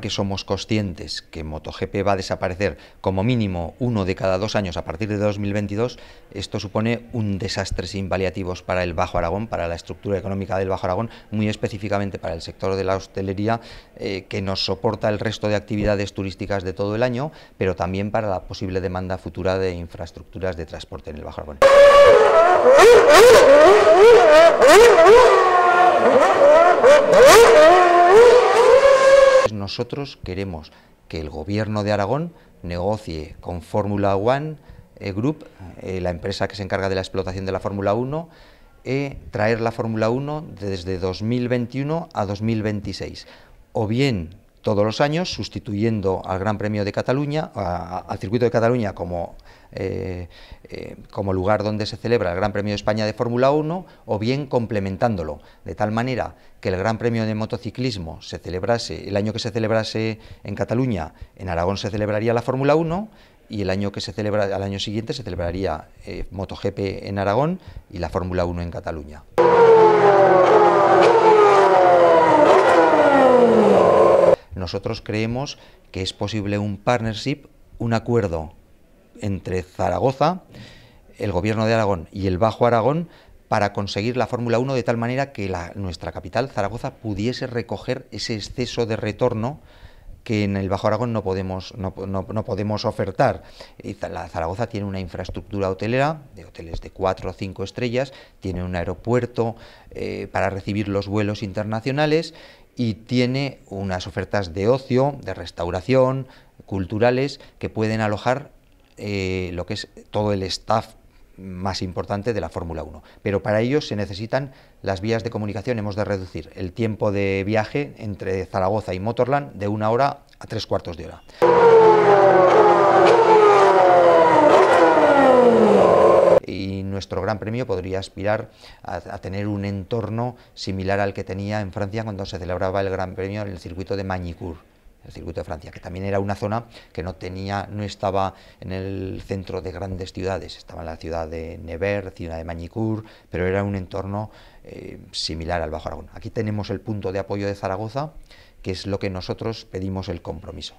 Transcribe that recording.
que somos conscientes que MotoGP va a desaparecer como mínimo uno de cada dos años a partir de 2022, esto supone un desastre sin paliativos para el Bajo Aragón, para la estructura económica del Bajo Aragón, muy específicamente para el sector de la hostelería, eh, que nos soporta el resto de actividades turísticas de todo el año, pero también para la posible demanda futura de infraestructuras de transporte en el Bajo Aragón. nosotros queremos que el gobierno de Aragón negocie con Fórmula One eh, Group, eh, la empresa que se encarga de la explotación de la Fórmula 1, eh, traer la Fórmula 1 desde 2021 a 2026. O bien todos los años, sustituyendo al Gran Premio de Cataluña, al Circuito de Cataluña como, eh, eh, como lugar donde se celebra el Gran Premio de España de Fórmula 1, o bien complementándolo, de tal manera que el Gran Premio de Motociclismo se celebrase, el año que se celebrase en Cataluña, en Aragón se celebraría la Fórmula 1, y el año que se celebra, al año siguiente se celebraría eh, MotoGP en Aragón y la Fórmula 1 en Cataluña. Nosotros creemos que es posible un partnership, un acuerdo entre Zaragoza, el Gobierno de Aragón y el Bajo Aragón para conseguir la Fórmula 1 de tal manera que nuestra capital, Zaragoza, pudiese recoger ese exceso de retorno que en el Bajo Aragón no podemos, no, podemos ofertar. La Zaragoza tiene una infraestructura hotelera, de hoteles de 4 o 5 estrellas, tiene un aeropuerto eh, para recibir los vuelos internacionales y tiene unas ofertas de ocio, de restauración, culturales, que pueden alojar eh, lo que es todo el staff más importante de la Fórmula 1. Pero para ello se necesitan las vías de comunicación. Hemos de reducir el tiempo de viaje entre Zaragoza y Motorland de una hora a tres cuartos de hora. nuestro Gran Premio podría aspirar a, tener un entorno similar al que tenía en Francia cuando se celebraba el Gran Premio en el circuito de Magny-Cours el circuito de Francia, que también era una zona que no tenía, no estaba en el centro de grandes ciudades, estaba en la ciudad de Nevers, ciudad de magny pero era un entorno eh, similar al Bajo Aragón. Aquí tenemos el punto de apoyo de Zaragoza, que es lo que nosotros pedimos el compromiso.